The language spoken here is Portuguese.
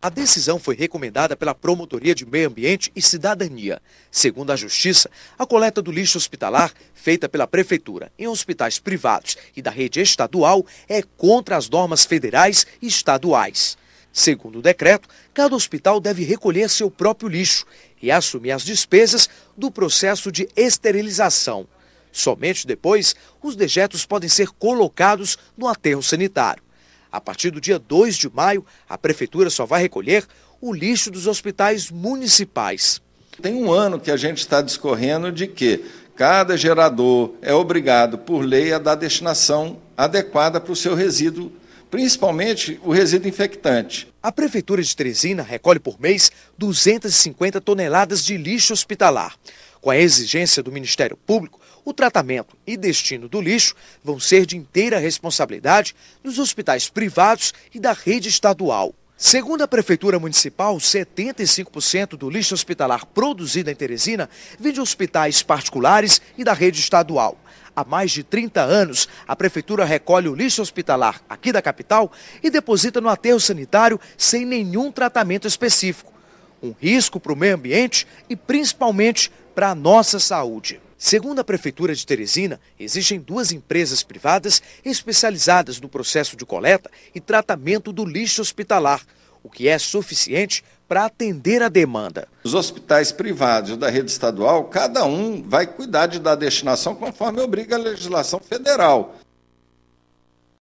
A decisão foi recomendada pela Promotoria de Meio Ambiente e Cidadania. Segundo a Justiça, a coleta do lixo hospitalar, feita pela Prefeitura em hospitais privados e da rede estadual, é contra as normas federais e estaduais. Segundo o decreto, cada hospital deve recolher seu próprio lixo e assumir as despesas do processo de esterilização. Somente depois, os dejetos podem ser colocados no aterro sanitário. A partir do dia 2 de maio, a prefeitura só vai recolher o lixo dos hospitais municipais. Tem um ano que a gente está discorrendo de que cada gerador é obrigado, por lei, a dar destinação adequada para o seu resíduo, principalmente o resíduo infectante. A Prefeitura de Teresina recolhe por mês 250 toneladas de lixo hospitalar. Com a exigência do Ministério Público, o tratamento e destino do lixo vão ser de inteira responsabilidade dos hospitais privados e da rede estadual. Segundo a Prefeitura Municipal, 75% do lixo hospitalar produzido em Teresina vem de hospitais particulares e da rede estadual. Há mais de 30 anos, a Prefeitura recolhe o lixo hospitalar aqui da capital e deposita no aterro sanitário sem nenhum tratamento específico. Um risco para o meio ambiente e, principalmente, para a nossa saúde. Segundo a Prefeitura de Teresina, existem duas empresas privadas especializadas no processo de coleta e tratamento do lixo hospitalar, o que é suficiente para atender a demanda. Os hospitais privados da rede estadual, cada um vai cuidar de dar destinação conforme obriga a legislação federal.